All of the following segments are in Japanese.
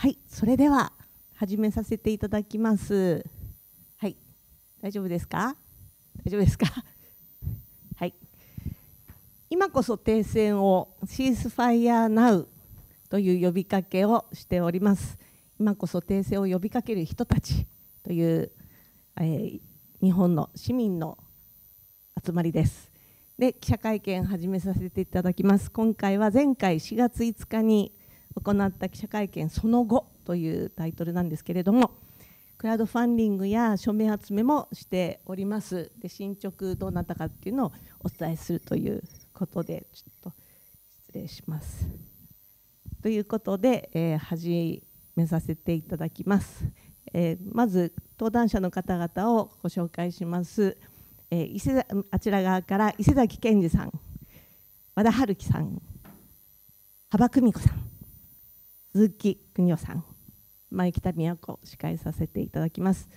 はい、それでは始めさせていただきます。はい、大丈夫ですか？大丈夫ですか？はい。今こそ停戦をシースファイアーナウという呼びかけをしております。今こそ停戦を呼びかける人たちという、えー、日本の市民の集まりです。で記者会見始めさせていただきます。今回は前回4月5日に行った記者会見その後というタイトルなんですけれどもクラウドファンディングや署名集めもしておりますで進捗どうなったかっていうのをお伝えするということでちょっと失礼します。ということで、えー、始めさせていただきます。えー、まず登壇者の方々をご紹介します。えー、伊勢あちら側から伊勢崎健二さん、和田春樹さん、幅久美子さん。鈴木邦夫さん、前北都司会させていただきます。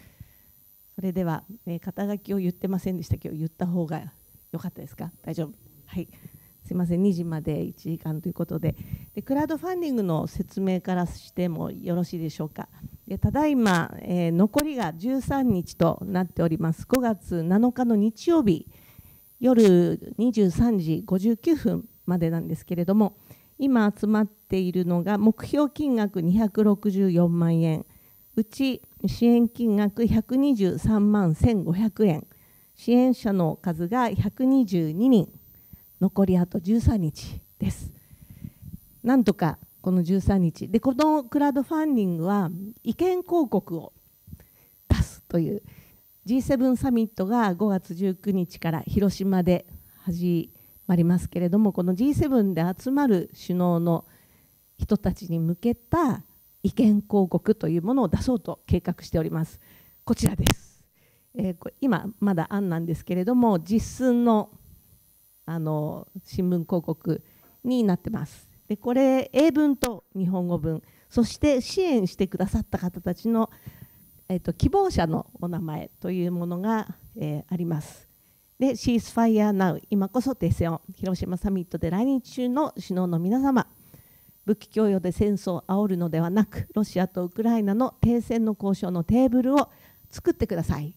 それでは、えー、肩書きを言ってませんでしたけど、言った方が良かったですか大丈夫はい。すいません2時まで1時間ということででクラウドファンディングの説明からしてもよろしいでしょうかでただいま、えー、残りが13日となっております5月7日の日曜日夜23時59分までなんですけれども今集まっているのが目標金額264万円うち支援金額123万1500円支援者の数が122人残りあと13日ですなんとかこの13日でこのクラウドファンディングは意見広告を出すという G7 サミットが5月19日から広島で始ありますけれどもこの G7 で集まる首脳の人たちに向けた意見広告というものを出そうと計画しております。こちらです、えー、今まだ案なんですけれども実寸のあの新聞広告になってます。でこれ英文と日本語文そして支援してくださった方たちの、えーと、希望者のお名前というものが、えー、あります。で、シースファイアナウ、今こそ停戦を、広島サミットで来日中の首脳の皆様、武器供与で戦争を煽るのではなく、ロシアとウクライナの停戦の交渉のテーブルを作ってください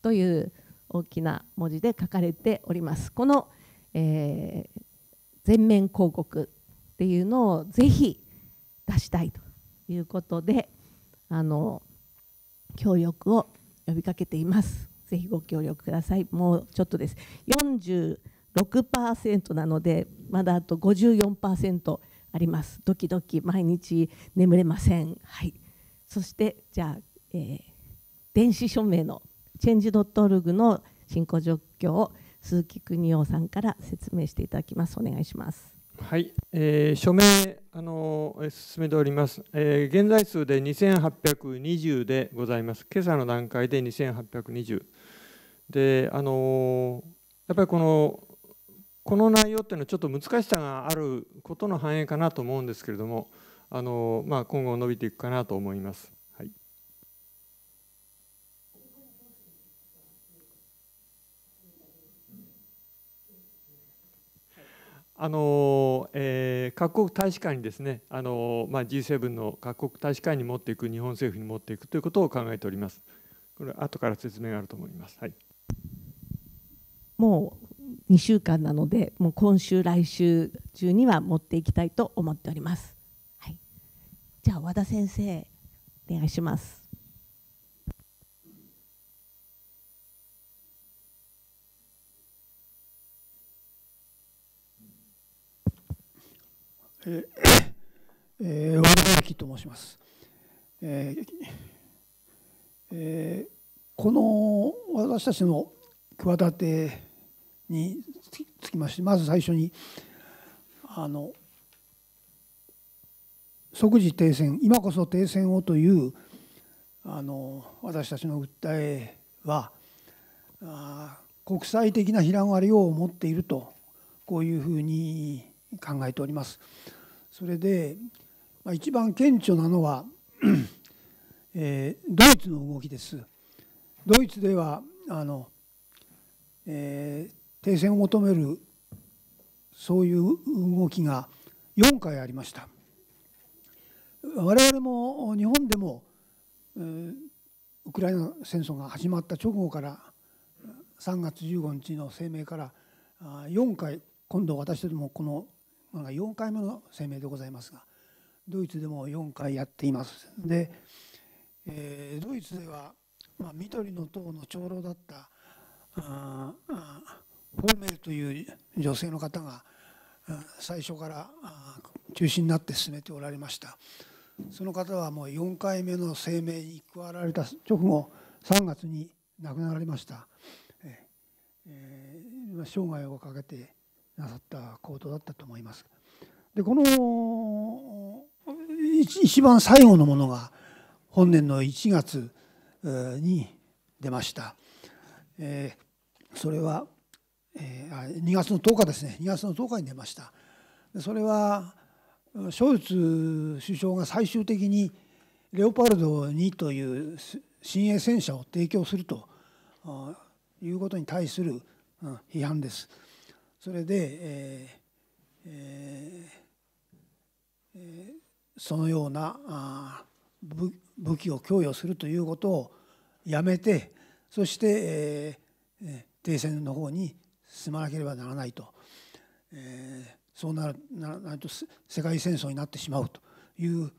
という大きな文字で書かれております。この、えー、全面広告っていうのをぜひ出したいということであの協力を呼びかけています。ぜひご協力ください。もうちょっとです。46%なので、まだあと54%あります。ドキドキ、毎日眠れません。はい。そして、じゃあ、えー、電子署名のチェンジ .org の進行状況を鈴木邦夫さんから説明していただきます。お願いします。はい、えー、署名あの進めております、えー、現在数で2820でございます。今朝の段階で2820。であのやっぱりこのこの内容っていうのはちょっと難しさがあることの反映かなと思うんですけれどもあの、まあ、今後伸びていくかなと思います。はい、あのえー、各国大使館にですねあの、まあ、G7 の各国大使館に持っていく日本政府に持っていくということを考えております。これ後から説明があると思います。はいもう2週間なのでもう今週来週中には持っていきたいと思っております、はい、じゃあ和田先生お願いしますええー、和田明と申します、えーえー、この私たちの企てにつきましてまず最初にあの即時停戦今こそ停戦をというあの私たちの訴えはあ国際的な広がりを持っているとこういうふうに考えております。それで、まあ、一番顕著なのは、えー、ドイツの動きです。ドイツではあの、えー停戦を求めるそういう動きが4回ありました我々も日本でもウクライナ戦争が始まった直後から3月15日の声明から4回今度私どもこの4回目の声明でございますがドイツでも4回やっていますで、えー、ドイツでは、まあ、緑の党の長老だったああフォーメルという女性の方が最初から中心になって進めておられましたその方はもう4回目の声明に加わられた直後3月に亡くなられました、えー、生涯をかけてなさった行動だったと思いますでこの一番最後のものが本年の1月に出ました、えー、それは「えー、2月の10日ですね2月の10日に出ましたそれはショルツ首相が最終的にレオパルド2という新鋭戦車を提供するということに対する批判です。それで、えーえーそのようなあ武器を供与するということをやめてそして、えー、停戦の方に進まなければならないと、えー、そうならないと世界戦争になってしまうという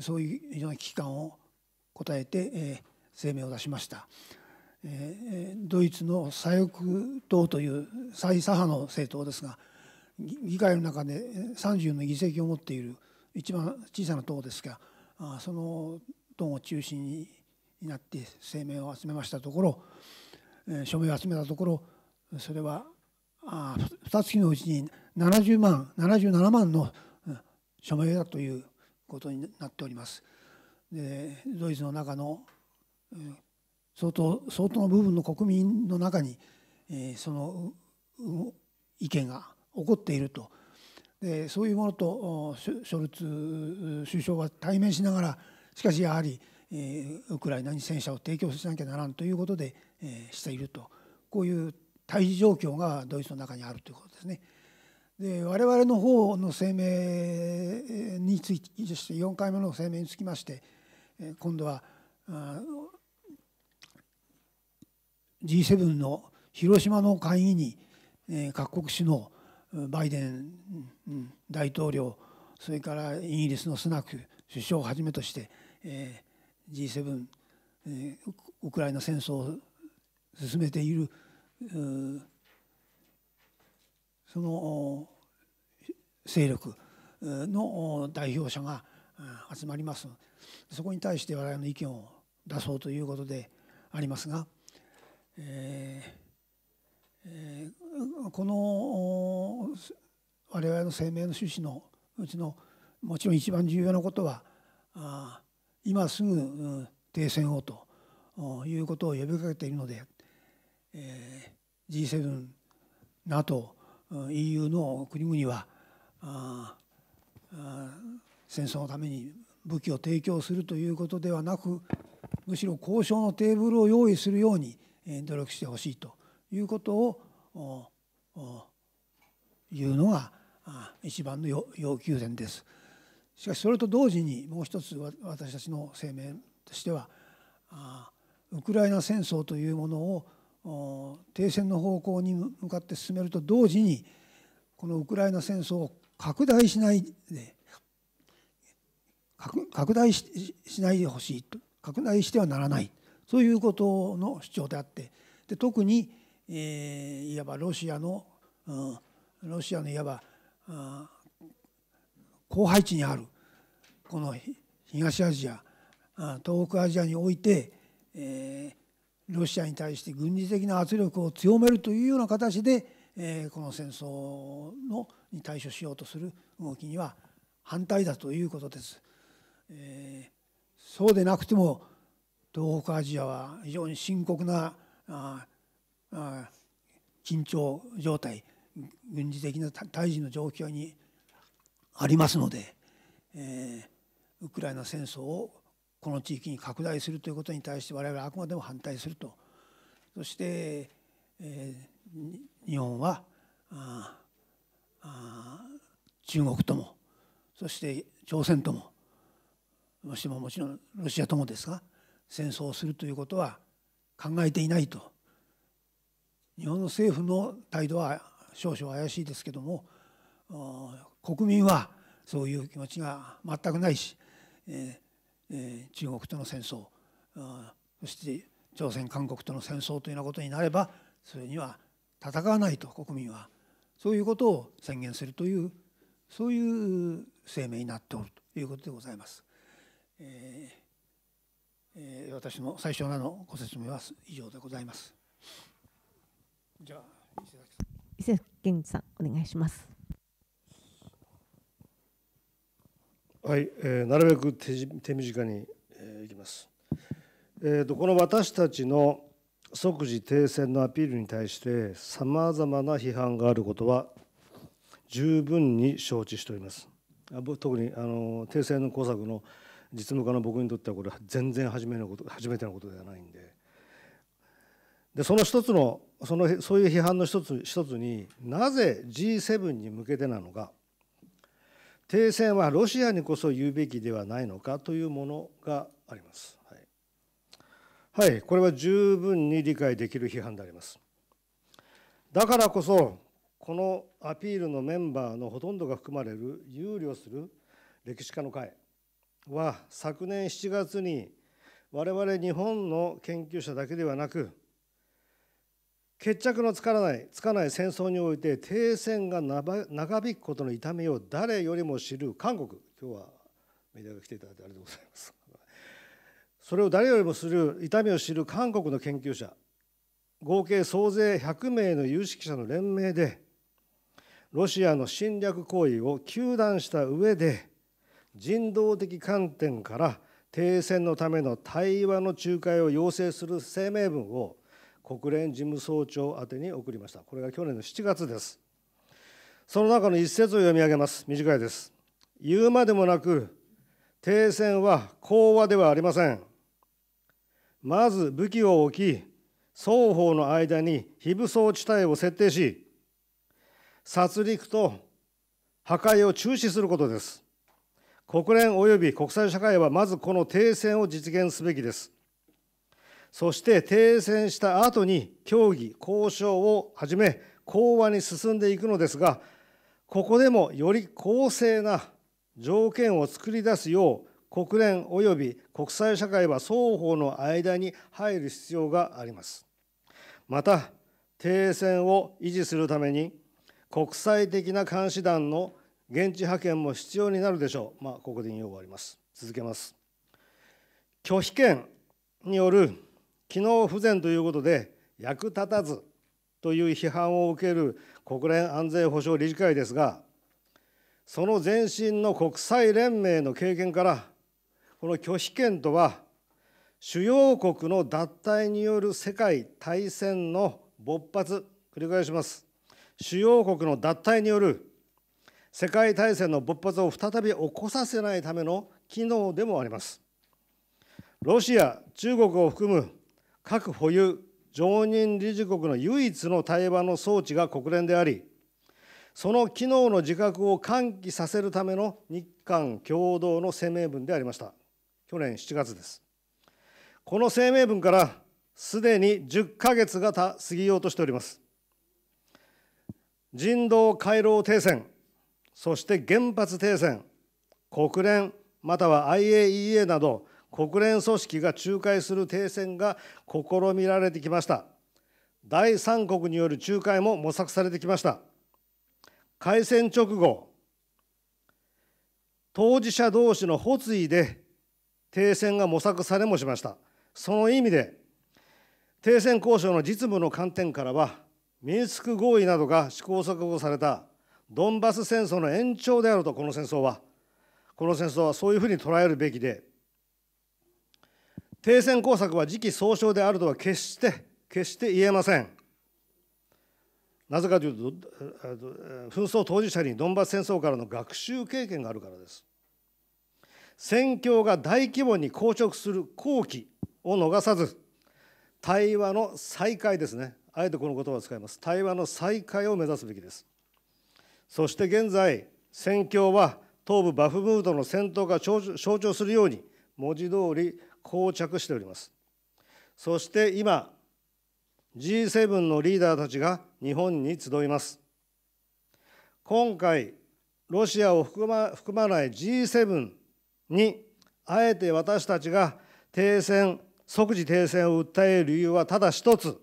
そういう非常に危機感を答えて、えー、声明を出しました。えー、ドイツの左翼党という最左派の政党ですが議会の中で30の議席を持っている一番小さな党ですがその党を中心になって声明を集めましたところ署名を集めたところそれはあ2月のうちに70万77万の署名だということになっております。でドイツの中の相当相当の部分の国民の中に、その意見が起こっているとでそういうものとショルツ首相は対面しながらしかしやはり、ウクライナに戦車を提供しなきゃならんということで、えしているとこういう対峙状況がドイツの中にあるということですね。で我々の方の声明について4回目の声明につきまして今度は G7 の広島の会議に各国首脳バイデン大統領それからイギリスのスナク首相をはじめとして G7 ウクライナ戦争を進めているその勢力の代表者が集まりますそこに対して我々の意見を出そうということでありますが、えーえこの我々の声明の趣旨のうちのもちろん一番重要なことは今すぐ停戦をということを呼びかけているのでえー、G7、NATO、EU の国々はああ戦争のために武器を提供するということではなくむしろ交渉のテーブルを用意するように努力してほしいということをいうのが一番の要求点です。しかしそれと同時にもう一つ私たちの声明としてはウクライナ戦争というものを停戦の方向に向かって進めると同時にこのウクライナ戦争を拡大しないで拡大しないでほしいと拡大してはならないそういうことの主張であってで特に、いわばロシアの、ロシアのいわば、う後配置にあるこの東アジア東北アジアにおいて、えー、ロシアに対して軍事的な圧力を強めるというような形で、えこの戦争のに対処しようとする動きには反対だということです。えそうでなくても東北アジアは非常に深刻なあ緊張状態軍事的な対峙の状況にありますので、えー、ウクライナ戦争をこの地域に拡大するということに対して我々はあくまでも反対するとそして、えー、日本はああ中国ともそして朝鮮とももしももちろんロシアともですが戦争をするということは考えていないと日本の政府の態度は少々怪しいですけども国民はそういう気持ちが全くないし、ええー、中国との戦争あそして朝鮮韓国との戦争というようなことになればそれには戦わないと国民はそういうことを宣言するというそういう声明になっておるということでございます。えーえー、私の最初なのご説明は以上でございます。じゃあ伊勢崎さんお願いします。はい、えー、なるべく手手短に、えー、いきます。えーと、この私たちの即時停戦のアピールに対してさまざまな批判があることは十分に承知しております。特にあの停戦の工作の実務家の僕にとってはこれ全然初めのこと初めてのことではないんででその一つのそのそういう批判の一つ一つになぜ G7 に向けてなのか停戦はロシアにこそ言うべきではないのかというものがあります。はい、はい、これは十分に理解できる批判であります。だからこそこのアピールのメンバーのほとんどが含まれる憂慮する歴史家の会は昨年7月に我々日本の研究者だけではなく決着のつかないつかない戦争において停戦が長引くことの痛みを誰よりも知る韓国今日はメディアが来ていただいてありがとうございますそれを誰よりも知る痛みを知る韓国の研究者合計総勢100名の有識者の連名でロシアの侵略行為を糾弾した上で人道的観点から停戦のための対話の仲介を要請する声明文を国連事務総長宛に送りましたこれが去年の7月ですその中の一節を読み上げます短いです言うまでもなく停戦は講和ではありませんまず武器を置き双方の間に非武装地帯を設定し殺戮と破壊を中止することです国連及び国際社会はまずこの停戦を実現すべきですそして停戦した後に協議、交渉をはじめ、講和に進んでいくのですが、ここでもより公正な条件を作り出すよう、国連及び国際社会は双方の間に入る必要があります。また、停戦を維持するために、国際的な監視団の現地派遣も必要になるでしょう。まあ、ここで引用があります。続けます。拒否権による機能不全ということで役立たずという批判を受ける国連安全保障理事会ですがその前身の国際連盟の経験からこの拒否権とは主要国の脱退による世界大戦の勃発繰り返します主要国の脱退による世界大戦の勃発を再び起こさせないための機能でもありますロシア中国を含む核保有常任理事国の唯一の対話の装置が国連でありその機能の自覚を喚起させるための日韓共同の声明文でありました去年7月ですこの声明文からすでに10ヶ月が過ぎようとしております人道回廊停戦そして原発停戦国連または IAEA など国連組織が仲介する停戦が試みられてきました第三国による仲介も模索されてきました開戦直後当事者同士の発意で停戦が模索されもしましたその意味で停戦交渉の実務の観点からはミンスク合意などが試行錯誤されたドンバス戦争の延長であるとこの戦争はこの戦争はそういうふうに捉えるべきで停戦工作は時期尚早であるとは決して決して言えませんなぜかというと紛争当事者にドンバス戦争からの学習経験があるからです戦況が大規模に硬直する好機を逃さず対話の再開ですねあえてこの言葉を使います対話の再開を目指すべきですそして現在戦況は東部バフムートの戦闘が象徴するように文字通り膠着しておりますそして今 G7 のリーダーたちが日本に集います今回ロシアを含ま含まない G7 にあえて私たちが停戦即時停戦を訴える理由はただ一つ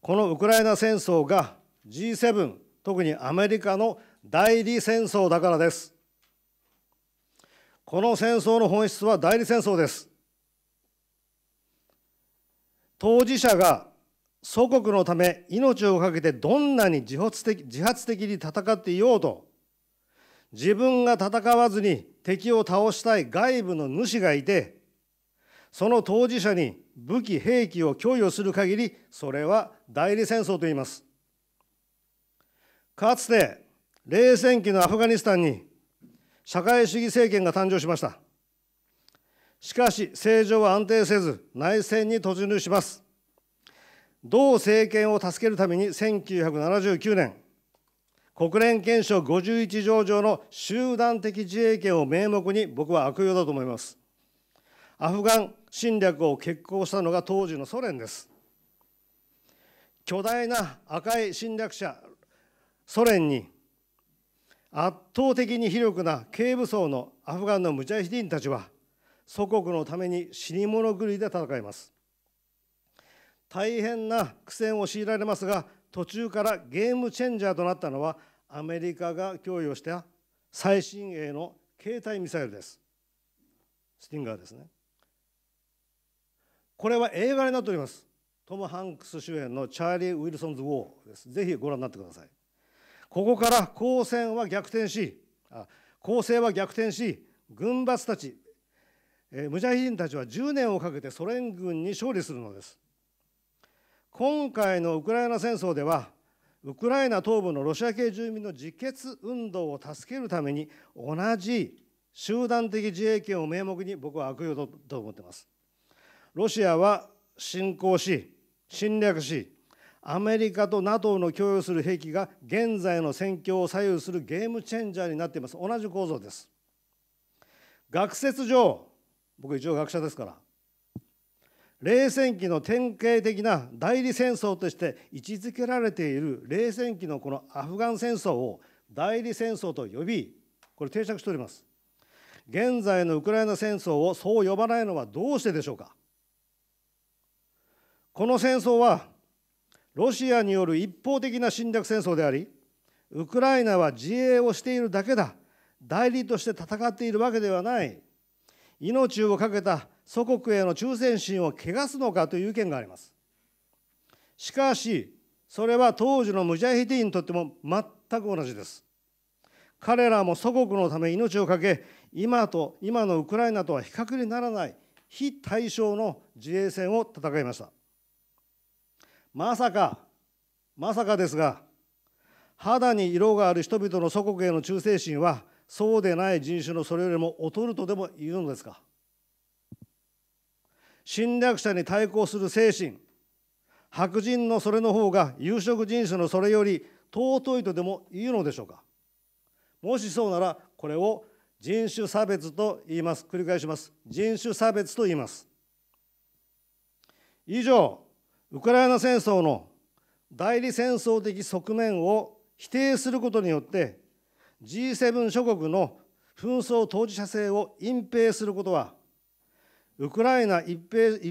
このウクライナ戦争が G7 特にアメリカの代理戦争だからですこの戦争の本質は代理戦争です。当事者が祖国のため命を懸けてどんなに自発的自発的に戦っていようと自分が戦わずに敵を倒したい外部の主がいてその当事者に武器兵器を供与する限りそれは代理戦争と言いますかつて冷戦期のアフガニスタンに社会主義政権が誕生しましたしかし政情は安定せず内戦に突入します同政権を助けるために1979年国連憲章51条上の集団的自衛権を名目に僕は悪用だと思いますアフガン侵略を決行したのが当時のソ連です巨大な赤い侵略者ソ連に圧倒的に非力な軽武装のアフガンのムジャヒディンたちは祖国のために死に物狂いで戦います大変な苦戦を強いられますが途中からゲームチェンジャーとなったのはアメリカが供与した最新鋭の携帯ミサイルですスティンガーですねこれは映画になっておりますトム・ハンクス主演の「チャーリー・ウィルソンズ・ウォー」ですぜひご覧になってくださいここから光線は逆転し、攻勢は逆転し、軍閥たち、えー、ムジャヒ人たちは10年をかけてソ連軍に勝利するのです。今回のウクライナ戦争では、ウクライナ東部のロシア系住民の自決運動を助けるために、同じ集団的自衛権を名目に僕は悪用と思っています。ロシアは侵攻し、侵略し、アメリカと NATO の供与する兵器が現在の戦況を左右するゲームチェンジャーになっています同じ構造です学説上僕一応学者ですから冷戦期の典型的な代理戦争として位置づけられている冷戦期のこのアフガン戦争を代理戦争と呼びこれ定着しております現在のウクライナ戦争をそう呼ばないのはどうしてでしょうかこの戦争はロシアによる一方的な侵略戦争でありウクライナは自衛をしているだけだ代理として戦っているわけではない命を懸けた祖国への忠誠心を汚すのかという意見がありますしかしそれは当時のムジャヒディにとっても全く同じです彼らも祖国のため命を懸け今と今のウクライナとは比較にならない非対称の自衛戦を戦いましたまさかまさかですが肌に色がある人々の祖国への忠誠心はそうでない人種のそれよりも劣るとでも言うのですか侵略者に対抗する精神白人のそれの方が有色人種のそれより尊いとでも言うのでしょうかもしそうならこれを人種差別と言います繰り返します人種差別と言います以上ウクライナ戦争の代理戦争的側面を否定することによって G7 諸国の紛争当事者性を隠蔽することはウクライナ一一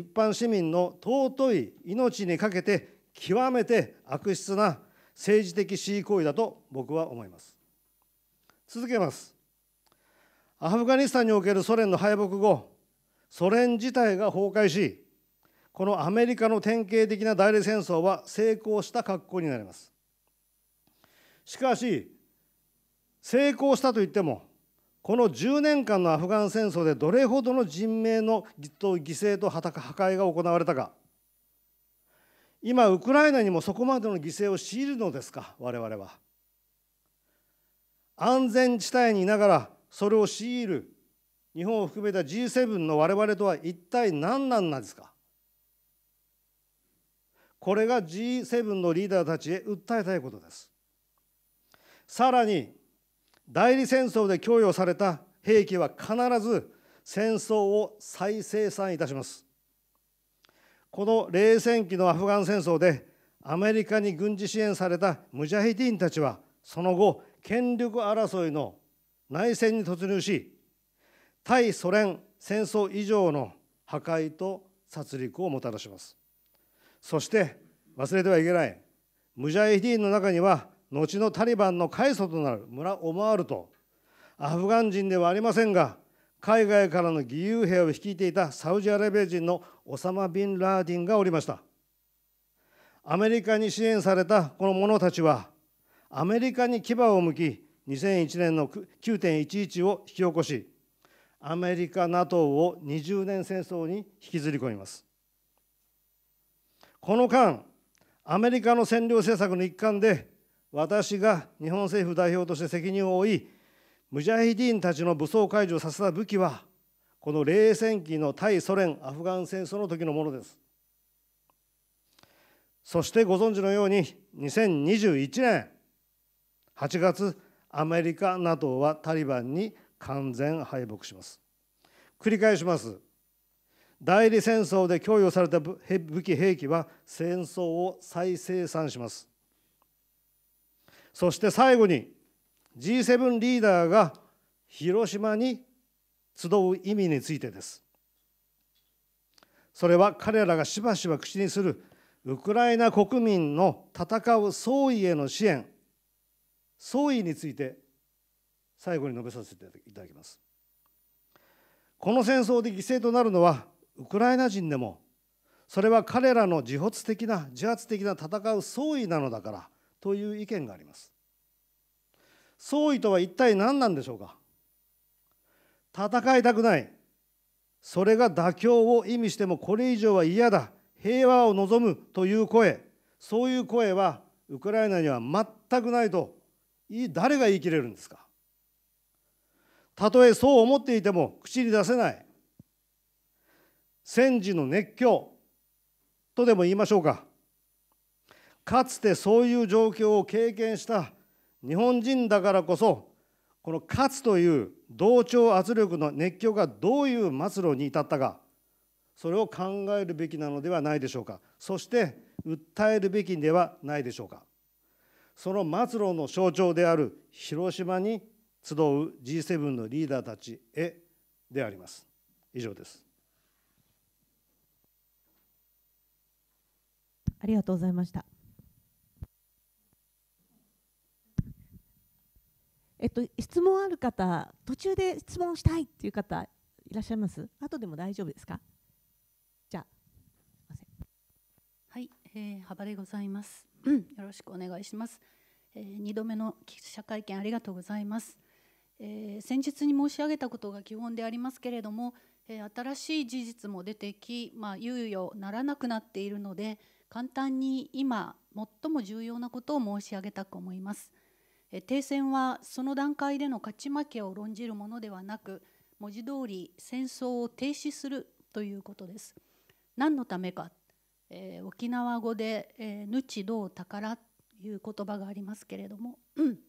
般市民の尊い命にかけて極めて悪質な政治的恣意行為だと僕は思います続けますアフガニスタンにおけるソ連の敗北後ソ連自体が崩壊しこのアメリカの典型的な代理戦争は成功した格好になりますしかし成功したといってもこの10年間のアフガン戦争でどれほどの人命の犠牲と破壊が行われたか今ウクライナにもそこまでの犠牲を強いるのですか我々は安全地帯にいながらそれを強いる日本を含めた G7 の我々とは一体何なんですかこれが G7 のリーダーたちへ訴えたいことですさらに代理戦争で供与された兵器は必ず戦争を再生産いたしますこの冷戦期のアフガン戦争でアメリカに軍事支援されたムジャヒディーンたちはその後権力争いの内戦に突入し対ソ連戦争以上の破壊と殺戮をもたらしますそして忘れてはいけない、ムジャヒディーンの中には、後のタリバンの開祖となる村オマールと、アフガン人ではありませんが、海外からの義勇兵を率いていたサウジアラビア人のオサマ・ビン・ラーディンがおりました。アメリカに支援されたこの者たちは、アメリカに牙を向き、2001年の9.11を引き起こし、アメリカ、NATO を20年戦争に引きずり込みます。この間アメリカの占領政策の一環で私が日本政府代表として責任を負いムジャヒディーンたちの武装解除させた武器はこの冷戦期の対ソ連アフガン戦争の時のものですそしてご存知のように2021年8月アメリカ NATO はタリバンに完全敗北します繰り返します代理戦争で供与された武器兵器は戦争を再生産しますそして最後に G7 リーダーが広島に集う意味についてですそれは彼らがしばしば口にするウクライナ国民の戦う総意への支援総意について最後に述べさせていただきますこの戦争で犠牲となるのはウクライナ人でもそれは彼らの自発的な自発的な戦う総意なのだからという意見があります総意とは一体何なんでしょうか戦いたくないそれが妥協を意味してもこれ以上は嫌だ平和を望むという声そういう声はウクライナには全くないと誰が言い切れるんですかたとえそう思っていても口に出せない戦時の熱狂とでも言いましょうかかつてそういう状況を経験した日本人だからこそこの勝つという同調圧力の熱狂がどういう末路に至ったかそれを考えるべきなのではないでしょうかそして訴えるべきではないでしょうかその末路の象徴である広島に集う G7 のリーダーたちへであります以上ですありがとうございました。えっと、質問ある方、途中で質問したいっていう方、いらっしゃいます後でも大丈夫ですかじゃはい、えー、幅でございます。よろしくお願いします。えー、2度目の記者会見ありがとうございます。えー、先日に申し上げたことが基本でありますけれども、えー、新しい事実も出てき、まあ、猶予ならなくなっているので、簡単に今最も重要なことを申し上げたく思います。停戦はその段階での勝ち負けを論じるものではなく文字通り戦争を停止するということです。何のためか、えー、沖縄語で「えー、ぬちどう宝」という言葉がありますけれども、うん、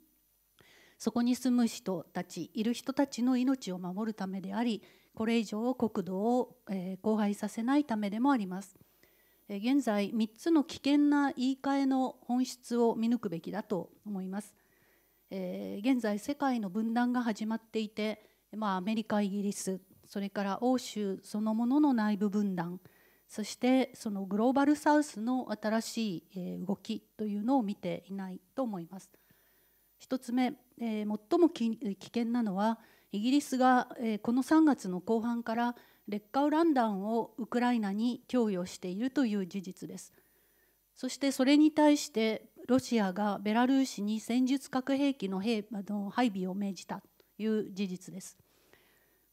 そこに住む人たちいる人たちの命を守るためでありこれ以上国土を、えー、荒廃させないためでもあります。現在3つの危険な言い換えの本質を見抜くべきだと思います。え現在世界の分断が始まっていて、まあ、アメリカイギリスそれから欧州そのものの内部分断そしてそのグローバルサウスの新しい動きというのを見ていないと思います。1つ目、え最も危険なのはイギリスが、えこの3月の後半から劣化ウラン弾をウクライナに供与しているという事実ですそしてそれに対してロシアがベラルーシに戦術核兵器の配備を命じたという事実です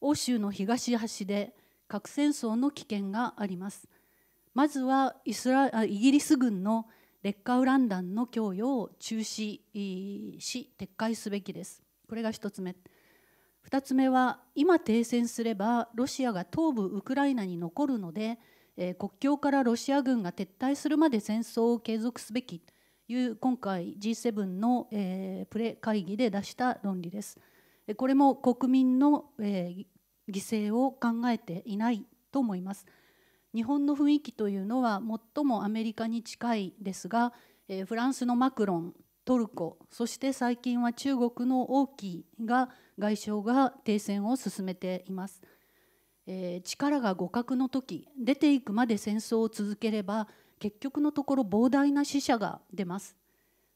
欧州の東端で核戦争の危険がありますまずはイスライギリス軍の劣化ウラン弾の供与を中止し撤回すべきですこれが1つ目2つ目は今停戦すればロシアが東部ウクライナに残るので、えー、国境からロシア軍が撤退するまで戦争を継続すべきという今回 G7 の、えー、プレ会議で出した論理です。これも国民の、えー、犠牲を考えていないと思います。日本の雰囲気というのは最もアメリカに近いですが、えー、フランスのマクロントルコそして最近は中国の王毅が外相が停戦を進めています。えー、力が互角の時出ていくまで戦争を続ければ結局のところ膨大な死者が出ます。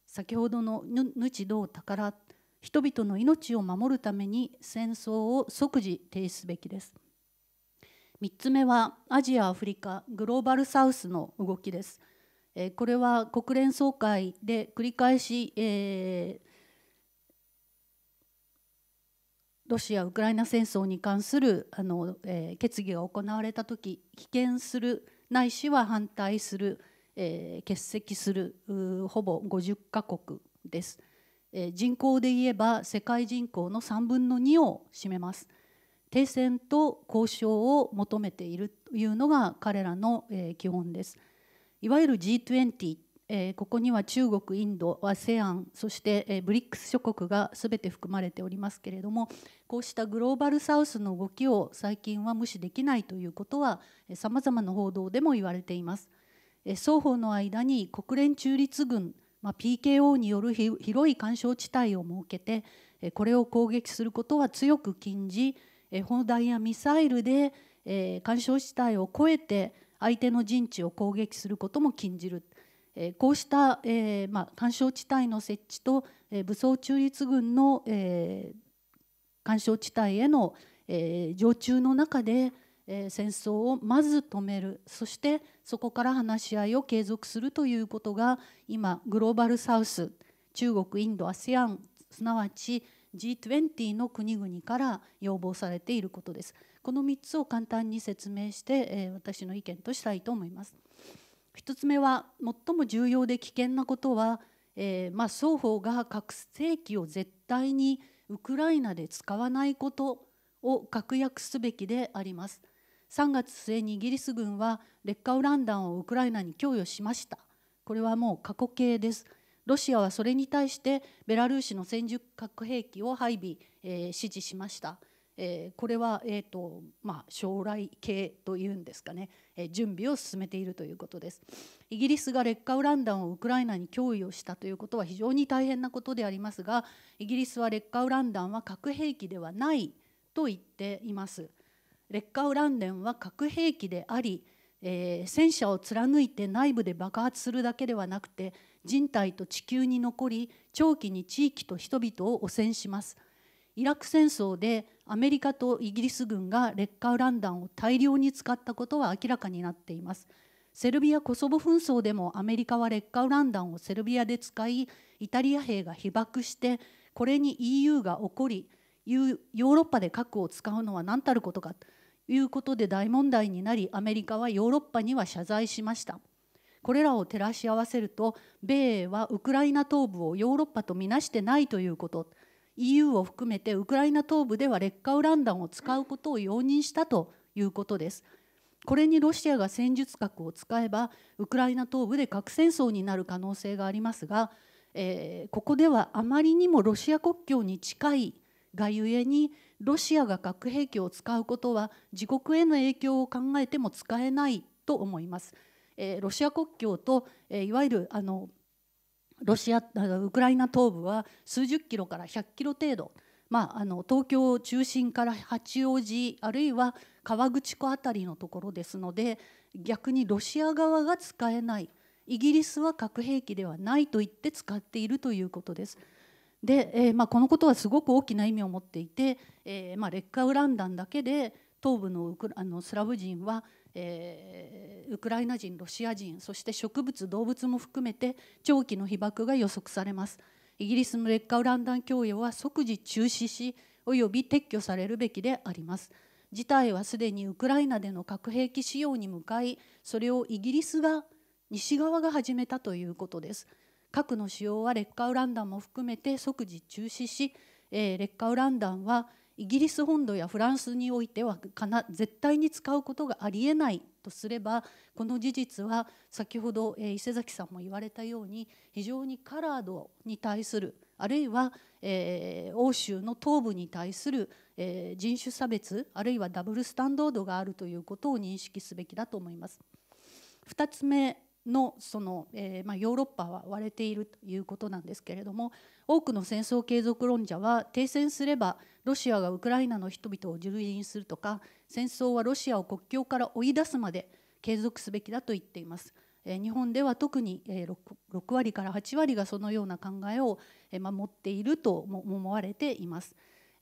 先ほどのぬちどう宝人々の命を守るために戦争を即時停止すべきです。3つ目はアジア・アフリカグローバルサウスの動きです。えこれは国連総会で繰り返し、えー、ロシア・ウクライナ戦争に関するあの、えー、決議が行われた時棄権するないしは反対する、えー、欠席するほぼ50カ国です、えー、人口で言えば世界人口の3分の2を占めます停戦と交渉を求めているというのが彼らの、えー、基本ですいわゆる G20 えここには中国、インド、ASEAN、そして、え BRICS 諸国がすべて含まれておりますけれども、こうしたグローバルサウスの動きを最近は無視できないということは、さまざまな報道でも言われています。え双方の間に国連中立軍、まあ、PKO による広い緩衝地帯を設けて、えこれを攻撃することは強く禁じ、え砲弾やミサイルで、え干地帯を越えて相手の陣地を攻撃することも禁じる。こうした、えまあ、干渉地帯の設置と、え武装中立軍の、え干渉地帯への、え常駐の中で、え戦争をまず止めるそしてそこから話し合いを継続するということが今グローバルサウス中国インド ASEAN すなわち G20 の国々から要望されていることです。この3つを簡単に説明して、え私の意見としたいと思います。1つ目は最も重要で危険なことは、えー、まあ、双方が核兵器を絶対にウクライナで使わないことを確約すべきであります3月末にイギリス軍は劣化ウラン弾をウクライナに供与しましたこれはもう過去形ですロシアはそれに対してベラルーシの戦術核兵器を配備、えー、支持しました。えー、これは、えーとまあ、将来系というんですかね、えー、準備を進めているということですイギリスが劣化ウラン弾をウクライナに供与したということは非常に大変なことでありますがイギリスは劣化ウラン弾は核兵器ではないと言っています劣化ウラン弾は核兵器であり、えー、戦車を貫いて内部で爆発するだけではなくて人体と地球に残り長期に地域と人々を汚染します。イラク戦争でアメリカとイギリス軍が劣化ウラン弾を大量に使ったことは明らかになっていますセルビア・コソボ紛争でもアメリカは劣化ウラン弾をセルビアで使いイタリア兵が被爆してこれに EU が起こりヨーロッパで核を使うのは何たることかということで大問題になりアメリカはヨーロッパには謝罪しましたこれらを照らし合わせると米英はウクライナ東部をヨーロッパとみなしてないということ EU を含めてウクライナ東部では劣化ウラン弾を使うことを容認したということです。これにロシアが戦術核を使えばウクライナ東部で核戦争になる可能性がありますが、えー、ここではあまりにもロシア国境に近いがゆえにロシアが核兵器を使うことは自国への影響を考えても使えないと思います。えー、ロシア国境と、えー、いわゆるあのロシアウクライナ東部は数十キロから100キロ程度、まあ、あの東京中心から八王子あるいは河口湖辺りのところですので逆にロシア側が使えないイギリスは核兵器ではないと言って使っているということです。で、えー、まあ、このことはすごく大きな意味を持っていて、えー、まあ、劣化ウラン弾だけで東部のウクあのスラブ人はえー、ウクライナ人ロシア人そして植物動物も含めて長期の被爆が予測されますイギリスの劣化ウラン弾供与は即時中止しおよび撤去されるべきであります事態はすでにウクライナでの核兵器使用に向かいそれをイギリスが西側が始めたということです核の使用は劣化ウラン弾も含めて即時中止し、えー、劣化ウラン弾はイギリス本土やフランスにおいてはかな絶対に使うことがありえないとすればこの事実は先ほど、え伊勢崎さんも言われたように非常にカラードに対するあるいは、えー、欧州の東部に対する、えー、人種差別あるいはダブルスタンダードがあるということを認識すべきだと思います。2つ目のその、えー、まあ、ヨーロッパは割れているということなんですけれども多くの戦争継続論者は停戦すればロシアがウクライナの人々を蹂躙するとか戦争はロシアを国境から追い出すまで継続すべきだと言っています。日本では特に 6, 割から8割がそのような考えを、守っていると思われています。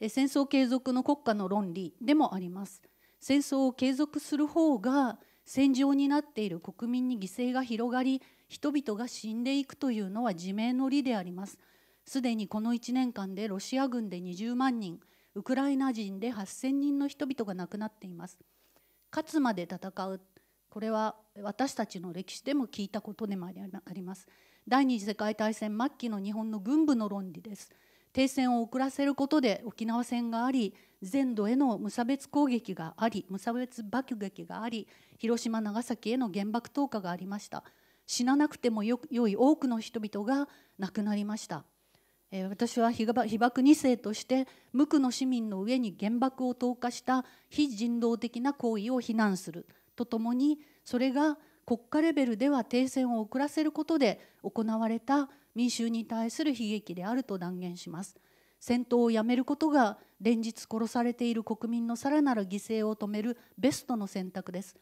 戦争継続の国家の論理でもあります。戦争を継続する方が戦場になっている国民に犠牲が広がり人々が死んでいくというのは自明の理でありますすでにこの1年間でロシア軍で20万人ウクライナ人で8000人の人々が亡くなっています勝つまで戦うこれは私たちの歴史でも聞いたことでもあります第二次世界大戦末期の日本の軍部の論理です停戦を遅らせることで沖縄戦があり全土への無差別攻撃があり無差別爆撃があり広島長崎への原爆投下がありました死ななくてもよい多くの人々が亡くなりましたえ私は被爆2世として無垢の市民の上に原爆を投下した非人道的な行為を非難するとともにそれが国家レベルでは停戦を遅らせることで行われた民衆に対する悲劇であると断言します。戦闘をやめることが連日殺されている国民のさらなる犠牲を止めるベストの選択です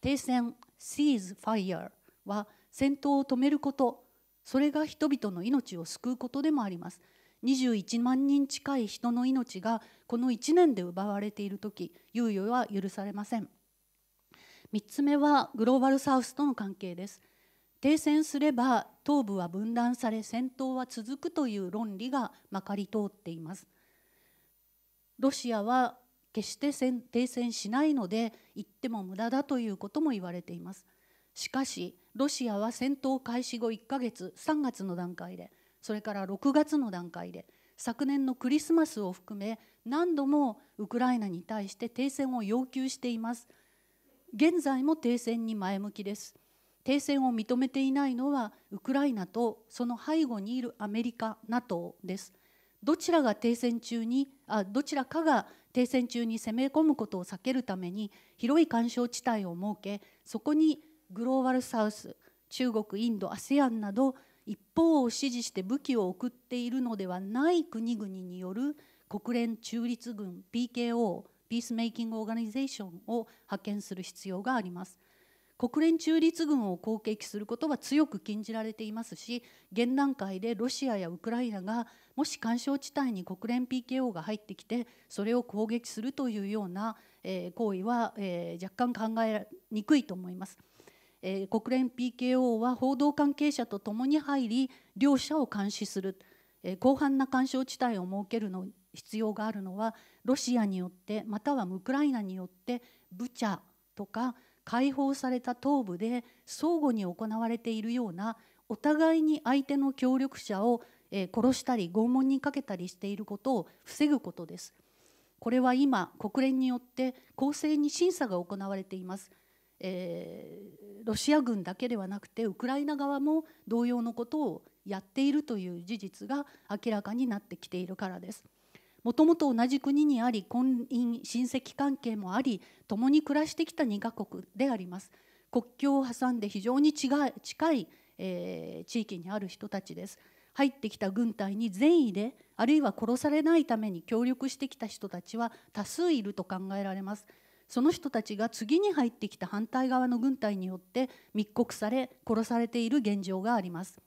停戦 s e i z e Fire は戦闘を止めることそれが人々の命を救うことでもあります21万人近い人の命がこの1年で奪われている時猶予は許されません3つ目はグローバルサウスとの関係です停戦すれば東部は分断され戦闘は続くという論理がまかり通っていますロシアは決して停戦しないので言っても無駄だということも言われていますしかしロシアは戦闘開始後1ヶ月3月の段階でそれから6月の段階で昨年のクリスマスを含め何度もウクライナに対して停戦を要求しています現在も停戦に前向きです停戦を認めていないのはウクライナとその背後にいるアメリカ NATO ですどちらが停戦中にあどちらかが停戦中に攻め込むことを避けるために広い緩衝地帯を設けそこにグローバルサウス中国インド ASEAN など一方を支持して武器を送っているのではない国々による国連中立軍 PKO ピースメイキング・オーガニゼーションを派遣する必要があります。国連中立軍を攻撃することは強く禁じられていますし現段階でロシアやウクライナがもし干渉地帯に国連 PKO が入ってきてそれを攻撃するというような、えー、行為は、えー、若干考えにくいと思います。えー、国連 PKO は報道関係者と共に入り両者を監視する、えー、広範な干渉地帯を設けるの必要があるのはロシアによってまたはウクライナによってブチャとか解放された東部で相互に行われているようなお互いに相手の協力者を殺したり拷問にかけたりしていることを防ぐことです。これは今国連によって公正に審査が行われています。えロシア軍だけではなくてウクライナ側も同様のことをやっているという事実が明らかになってきているからです。もともと同じ国にあり婚姻親戚関係もあり共に暮らしてきた2カ国であります国境を挟んで非常に近い、えー、地域にある人たちです入ってきた軍隊に善意であるいは殺されないために協力してきた人たちは多数いると考えられますその人たちが次に入ってきた反対側の軍隊によって密告され殺されている現状があります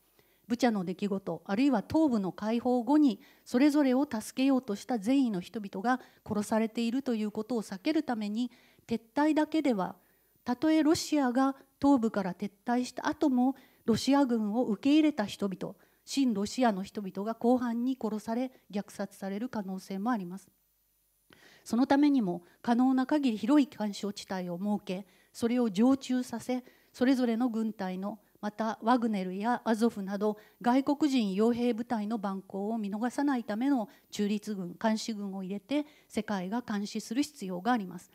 ブチャの出来事あるいは東部の解放後にそれぞれを助けようとした善意の人々が殺されているということを避けるために撤退だけではたとえロシアが東部から撤退した後もロシア軍を受け入れた人々親ロシアの人々が後半に殺され虐殺される可能性もあります。そのためにも可能な限り広い干渉地帯を設けそれを常駐させそれぞれの軍隊のまたワグネルやアゾフなど外国人傭兵部隊の蛮行を見逃さないための中立軍監視軍を入れて世界が監視する必要があります。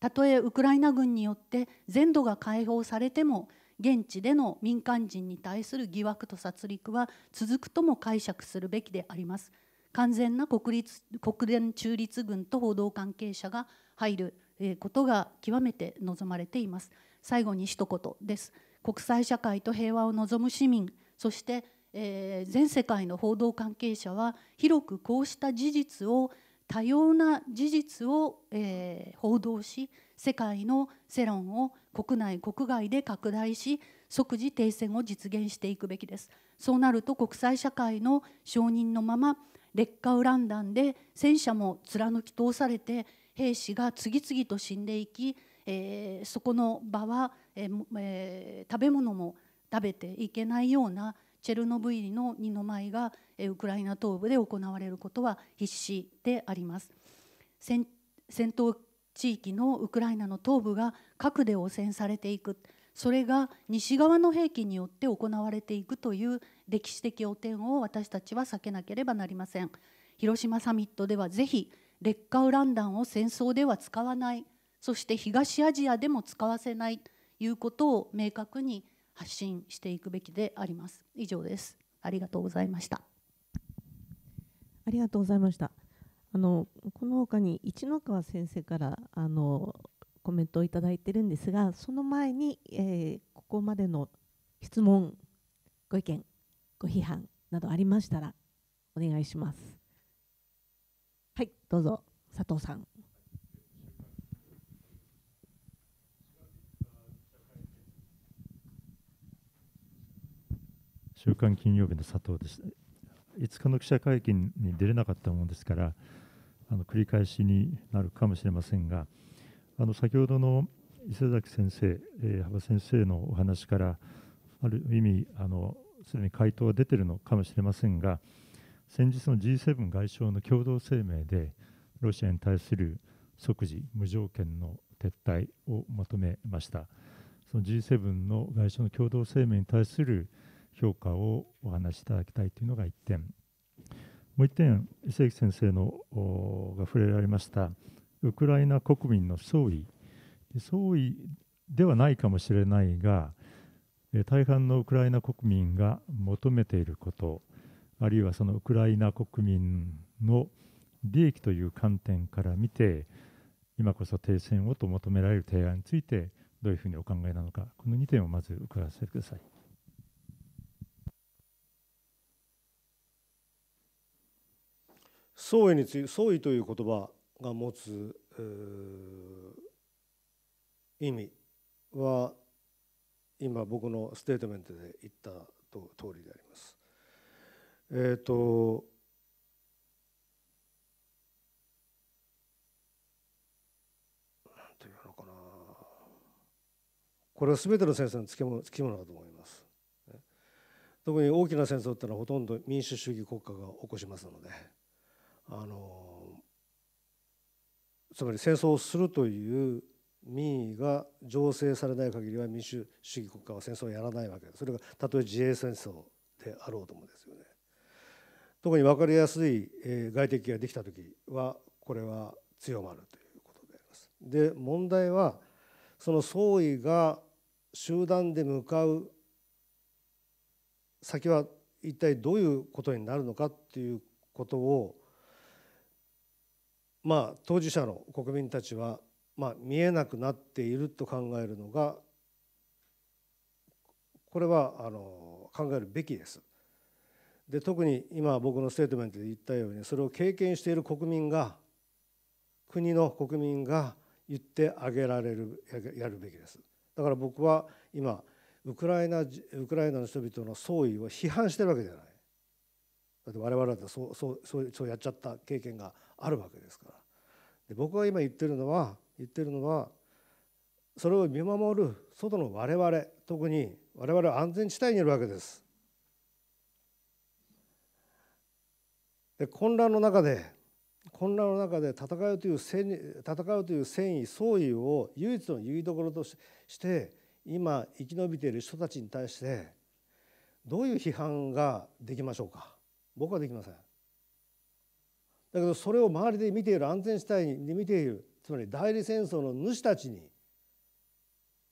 たとえウクライナ軍によって全土が解放されても現地での民間人に対する疑惑と殺戮は続くとも解釈するべきであります。完全な国立国連中立軍と報道関係者が入ることが極めて望まれています。最後に一言です。国際社会と平和を望む市民そして、えー、全世界の報道関係者は広くこうした事実を多様な事実を、えー、報道し世界の世論を国内国外で拡大し即時停戦を実現していくべきですそうなると国際社会の承認のまま劣化ウラン弾で戦車も貫き通されて兵士が次々と死んでいき、えー、そこの場はえーえ食べ物も食べていけないようなチェルノブイリの二の舞が、えウクライナ東部で行われることは必至であります戦戦闘地域のウクライナの東部が核で汚染されていくそれが西側の兵器によって行われていくという歴史的汚点を私たちは避けなければなりません広島サミットではぜひ劣化ウラン弾を戦争では使わないそして東アジアでも使わせないいうことを明確に発信していくべきであります。以上です。ありがとうございました。ありがとうございました。あのこの他に一ノ川先生からあのコメントを頂いてるんですが、その前に、えー、ここまでの質問、ご意見、ご批判などありましたらお願いします。はい、どうぞ佐藤さん。週刊金曜日の佐藤です。5日の記者会見に出れなかったものですから、あの繰り返しになるかもしれませんが、あの先ほどの伊勢崎先生、えー、幅先生のお話から、ある意味、あのすでに回答は出てるのかもしれませんが、先日の G7 外相の共同声明で、ロシアに対する即時、無条件の撤退を求めました。その G7 の外相の共同声明に対する評価をお話しいただきたいというのが1点もう1点伊勢崎先生のが触れられましたウクライナ国民の総意総意ではないかもしれないが大半のウクライナ国民が求めていることあるいはそのウクライナ国民の利益という観点から見て今こそ停戦をと求められる提案についてどういうふうにお考えなのかこの2点をまず伺わせてください。創意につい創意という言葉が持つ意味は今僕のステートメントで言ったと通りであります。えっ、ー、とていうのかなこれは全ての戦争のつきものだと思います。特に大きな戦争っていうのはほとんど民主主義国家が起こしますので。あのつまり戦争をするという民意が醸成されない限りは民主主義国家は戦争をやらないわけですそれがたとえ自衛戦争であろうともですよね。特に分かりやすい外敵ができた時はこれは強まるということであります。で問題はその総意が集団で向かう先は一体どういうことになるのかっていうことをまあ、当事者の国民たちは、まあ、見えなくなっていると考えるのがこれはあの考えるべきです。で特に今僕のステートメントで言ったようにそれを経験している国民が国の国民が言ってあげられるやるべきです。だから僕は今ウクライナウクライナの人々の総意を批判してるわけじゃない。だって我々だってそうそうそうそうやっちゃった経験があるわけですから。で僕が今言ってるのは言ってるのはそれを見守る外の我々特に我々は安全地帯にいるわけです。で混乱の中で混乱の中で戦うという戦戦うという戦意総意を唯一のいどころとして今生き延びている人たちに対してどういう批判ができましょうか僕はできません。だけどそれを周りで見ている安全地帯に見ているつまり代理戦争の主たちに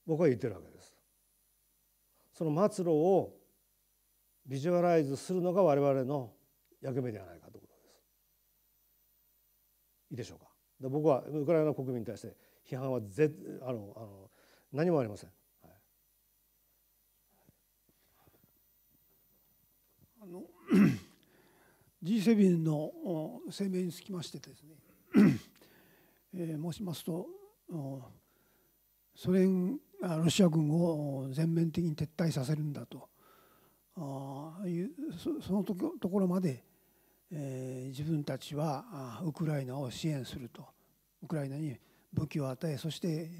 僕は言ってるわけです。その末路をビジュアライズするのが我々の役目ではないかということです。いいでしょうか。で僕はウクライナ国民に対して批判はぜあのあの何もありません。はい、あの G7 の声明につきましてですねえ申しますとソ連ロシア軍を全面的に撤退させるんだとあいうそのところまで、え自分たちはウクライナを支援するとウクライナに武器を与えそして、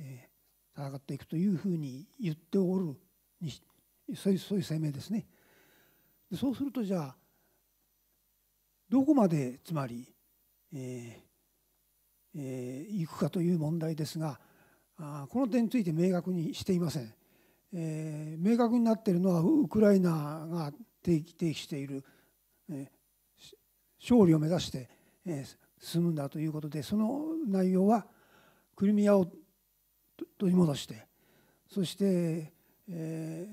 戦っていくというふうに言っておるにそういうそういう声明ですね。そうするとじゃあどこまでつまり、えーえー、行くかという問題ですがあこの点について明確にしていません、えー、明確になっているのはウクライナが提起している、えー、勝利を目指して、えー、進むんだということでその内容はクリミアを取り戻してそして、え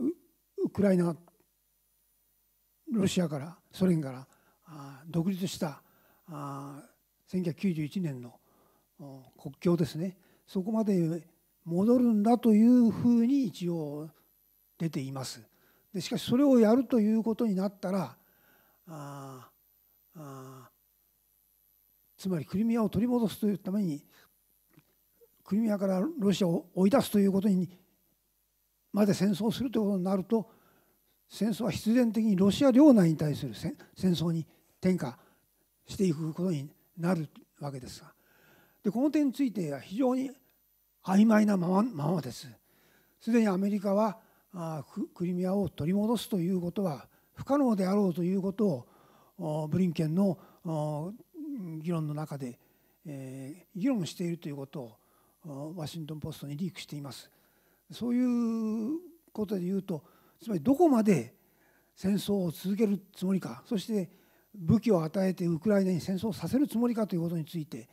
ー、ウクライナロシアからソ連から独立した1991年の国境ですねそこまで戻るんだというふうに一応出ています。でしかしそれをやるということになったらああつまりクリミアを取り戻すというためにクリミアからロシアを追い出すということにまで戦争をするということになると戦争は必然的にロシア領内に対する戦争に転嫁していくことになるわけですがでこの点については非常に曖昧なままままですすでにアメリカはあクリミアを取り戻すということは不可能であろうということをブリンケンの議論の中で、えー、議論しているということをワシントン・ポストにリークしています。そういうことで言うとつまりどこまで戦争を続けるつもりかそして武器を与えてウクライナに戦争させるつもりかということについて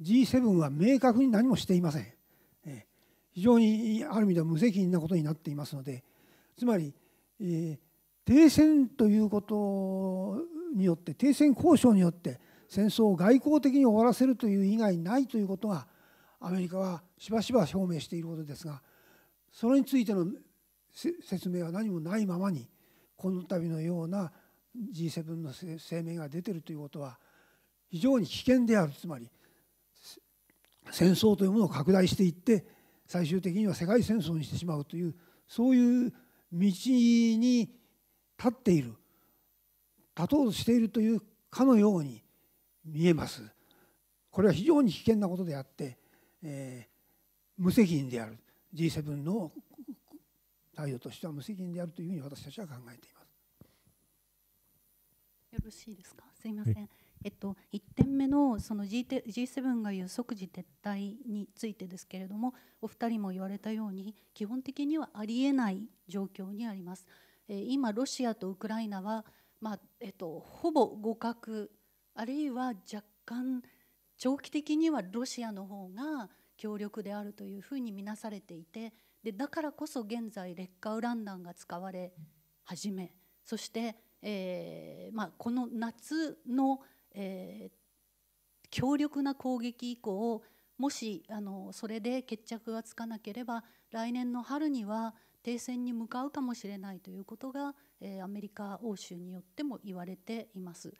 G7 は明確に何もしていません。非常にある意味では無責任なことになっていますのでつまり、え停戦ということによって停戦交渉によって戦争を外交的に終わらせるという以外ないということがアメリカはしばしば表明していることですがそれについての説明は何もないままにこの度のような G7 の声明が出てるということは非常に危険であるつまり戦争というものを拡大していって最終的には世界戦争にしてしまうというそういう道に立っている立とうとしているというかのように見えます。これは非常に危険なことであって、えー、無責任である G7 の態度としては無責任であるというふうに私たちは考えています。よろしいですかすいません、はい、えっと、1点目のその G7 が言う即時撤退についてですけれどもお二人も言われたように基本的にはありえない状況にあります。えー、今ロシアとウクライナは、まあ、えっと、ほぼ互角あるいは若干長期的にはロシアの方が強力であるというふうに見なされていてでだからこそ現在劣化ウラン弾が使われ始めそしてえーまあ、この夏の、えー、強力な攻撃以降もしあのそれで決着がつかなければ来年の春には停戦に向かうかもしれないということが、えー、アメリカ欧州によっても言われています。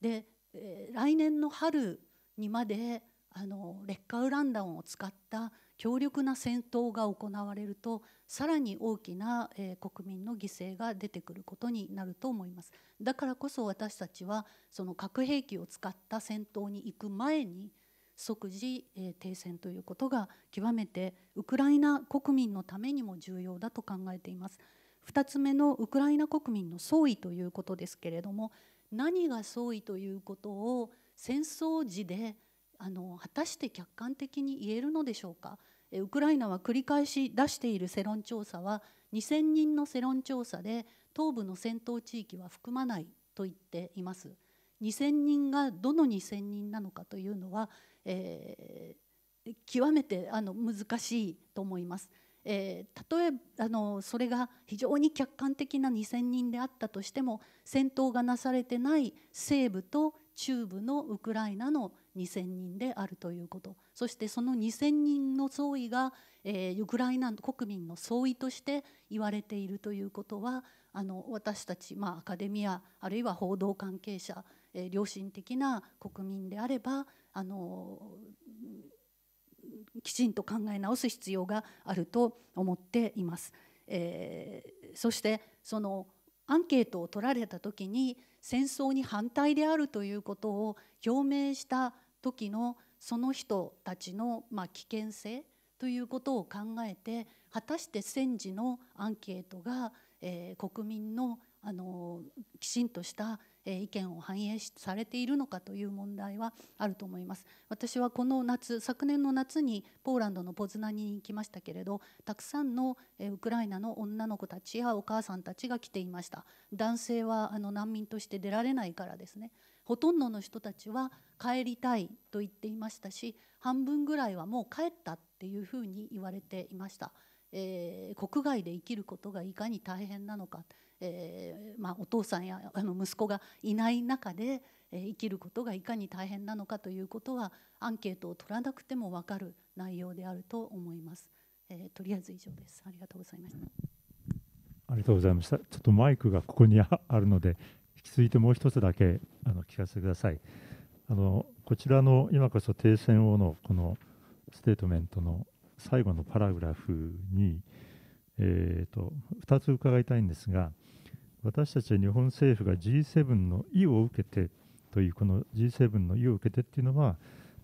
で、えー、来年の春にまであの劣化ウラン弾を使った強力な戦闘が行われるとさらに大きな、えー、国民の犠牲が出てくることになると思いますだからこそ私たちはその核兵器を使った戦闘に行く前に即時、えー、停戦ということが極めてウクライナ国民のためにも重要だと考えています2つ目のウクライナ国民の総意ということですけれども何が総意ということを戦争時であの果たして客観的に言えるのでしょうかウクライナは繰り返し出している世論調査は2000人の世論調査で東部の戦闘地域は含まないと言っています。2000人がどの2000人なのかというのは、えー、極めてあの難しいと思います。えー、例えばあのそれが非常に客観的な2,000人であったとしても戦闘がなされてない西部と中部のウクライナの2,000人であるということそしてその2,000人の総意が、えー、ウクライナ国民の総意として言われているということはあの私たち、まあ、アカデミアあるいは報道関係者、えー、良心的な国民であればあのきちんと考え直す必要があると思っています。えー、そしてそのアンケートを取られた時に戦争に反対であるということを表明した時のその人たちのま危険性ということを考えて果たして戦時のアンケートが、え国民のあのきちんとした意見を反映されているのかという問題はあると思います私はこの夏昨年の夏にポーランドのポズナに行きましたけれどたくさんのウクライナの女の子たちやお母さんたちが来ていました男性はあの難民として出られないからですねほとんどの人たちは帰りたいと言っていましたし半分ぐらいはもう帰ったっていうふうに言われていました。えー、国外で生きることがいかに大変なのか、えーまあ、お父さんやあの息子がいない中で、え生きることがいかに大変なのかということはアンケートを取らなくても分かる内容であると思います。えー、とりあえず以上です。ありがとうございました。ありがとうございました。ちょっとマイクがここにあるので引き続いてもう一つだけあの聞かせてください。あのこちらの今こそ停戦をのこのステートメントの最後のパラグラフに、えーと、2つ伺いたいんですが私たちは日本政府が G7 の意を受けてというこの G7 の意を受けてっていうのは、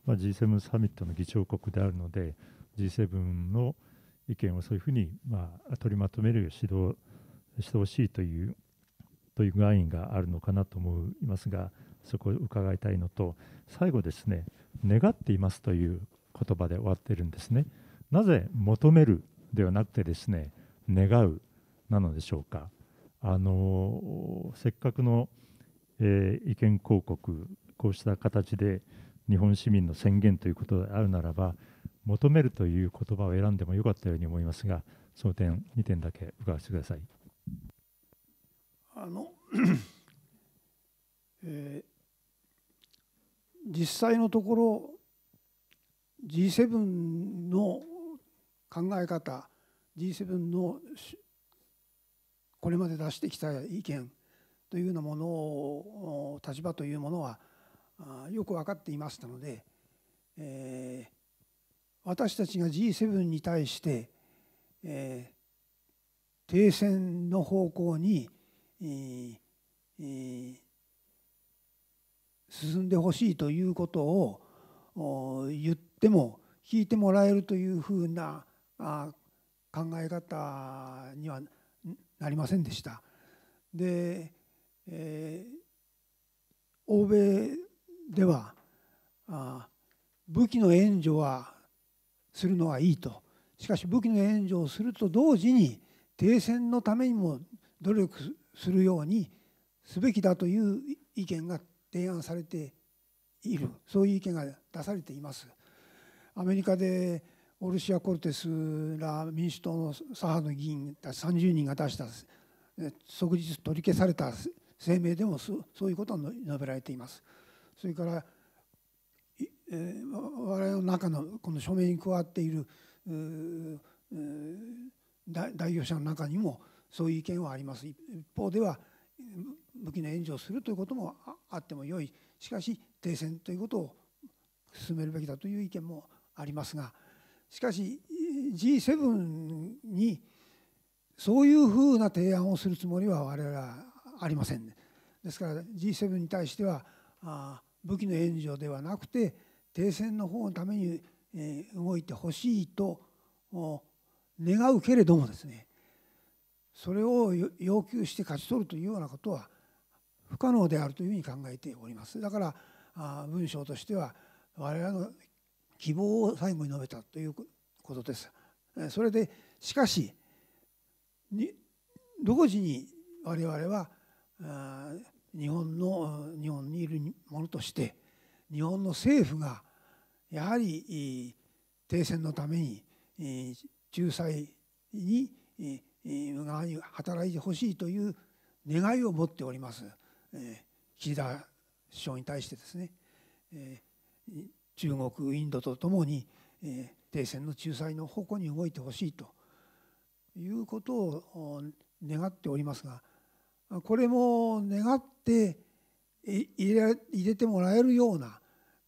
まあ、G7 サミットの議長国であるので G7 の意見をそういうふうに、まあ、取りまとめる指導してほしいというという具合があるのかなと思いますがそこを伺いたいのと最後ですね願っていますという言葉で終わってるんですねなぜ求めるではなくてですね願うなのでしょうかあのせっかくの、えー、意見広告こうした形で日本市民の宣言ということであるならば求めるという言葉を選んでもよかったように思いますがその点2点だけ伺わせてください。あの えー、実際のところ G7 の考え方 G7 のこれまで出してきた意見というようなものを立場というものはよく分かっていましたので、えー、私たちが G7 に対して、えー、停戦の方向にえーえー、進んでほしいということを言っても聞いてもらえるというふうな考え方にはなりませんでした。で、えー、欧米ではあ武器の援助はするのはいいとしかし武器の援助をすると同時に停戦のためにも努力するようにすべきだという意見が提案されているそういう意見が出されています。アメリカでオルシア・コルテスら民主党の左派の議員たち30人が出した即日取り消された声明でもそういうことが述べられています。それからえー、我々の中のこの署名に加わっている代表者の中にもそういう意見はあります一方では武器の援助をするということもあってもよいしかし停戦ということを進めるべきだという意見もありますがしかし G7 にそういうふうな提案をするつもりは我々はありません、ですから G7 に対してはあ武器の援助ではなくて停戦の方のために動いてほしいと願うけれどもですねそれを要求して勝ち取るというようなことは不可能であるというふうに考えております。だから文章としては我々の希望を最後に述べたということです。それでしかし同時に我々は日本の日本にいるものとして日本の政府がやはり停戦のために仲裁に側に働いてほしいという願いを持っております、えー、岸田首相に対してですね、えー、中国インドとともに、えー、停戦の仲裁の方向に動いてほしいということを願っておりますがこれも願って入れ入れてもらえるような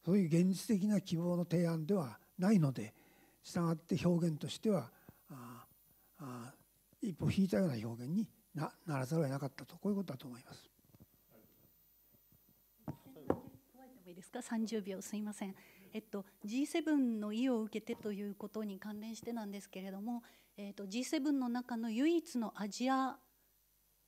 そういう現実的な希望の提案ではないのでしたがって表現としては一歩引いたような表現になならざるを得なかったとこういうことだと思います。いいですか30秒すいません、えっと、G7 の意を受けてということに関連してなんですけれども、えっと、G7 の中の唯一のアジア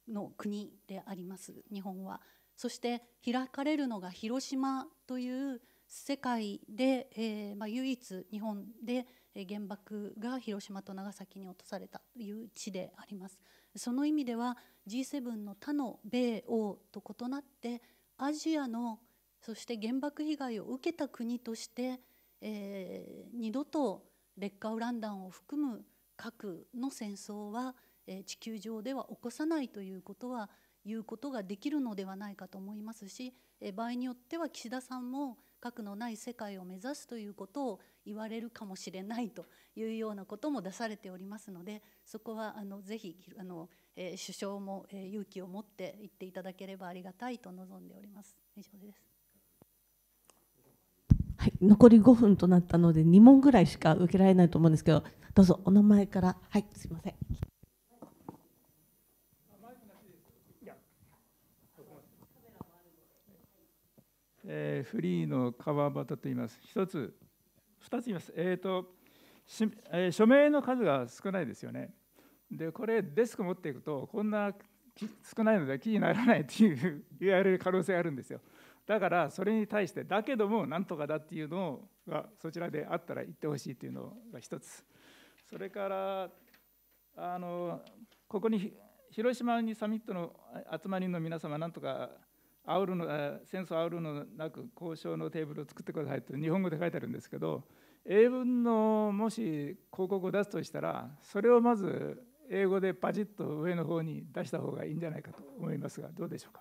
の国であります日本はそして開かれるのが広島という世界で、えーまあ、唯一日本で原爆が広島と長崎に落とされたという地でありますその意味では G7 の他の米欧と異なってアジアのそして原爆被害を受けた国として、えー、二度と劣化ウラン弾を含む核の戦争は、えー、地球上では起こさないということは言うことができるのではないかと思いますし、えー、場合によっては岸田さんも核のない世界を目指すということを言われるかもしれないというようなことも出されておりますのでそこはあのぜひあの、えー、首相も、えー、勇気を持って言っていただければありがたいと望んでおります。以上です、はい、残り5分となったので2問ぐらいしか受けられないと思うんですけどどうぞお名前からはいすいません。えフリーの川端と言います。一つ2つ言います。えーとえー、署名の数が少ないですよね。で、これ、デスク持っていくと、こんな少ないので、気にならないっていう言われる可能性あるんですよ。だから、それに対して、だけども、なんとかだっていうのが、そちらであったら言ってほしいというのが1つ。それから、あのここに広島にサミットの集まりの皆様、なんとか煽るの戦争を煽るのなく交渉のテーブルを作ってくださいと日本語で書いてあるんですけど英文のもし広告を出すとしたらそれをまず英語でパチッと上の方に出した方がいいんじゃないかと思いますがどうでしょうか。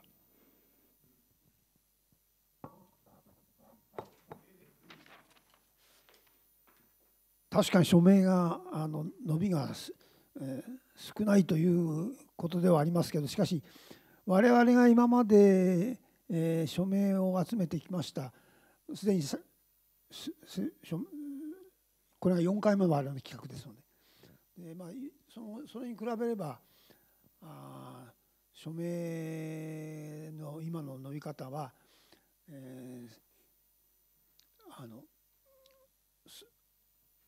確かに署名があの伸びが、えー、少ないということではありますけどしかし我々が今まで、えー、署名を集めてきましたすでに署これは4回目までの企画ですのでで、まあ、そのそれに比べればあ署名の今の伸び方は、えー、あの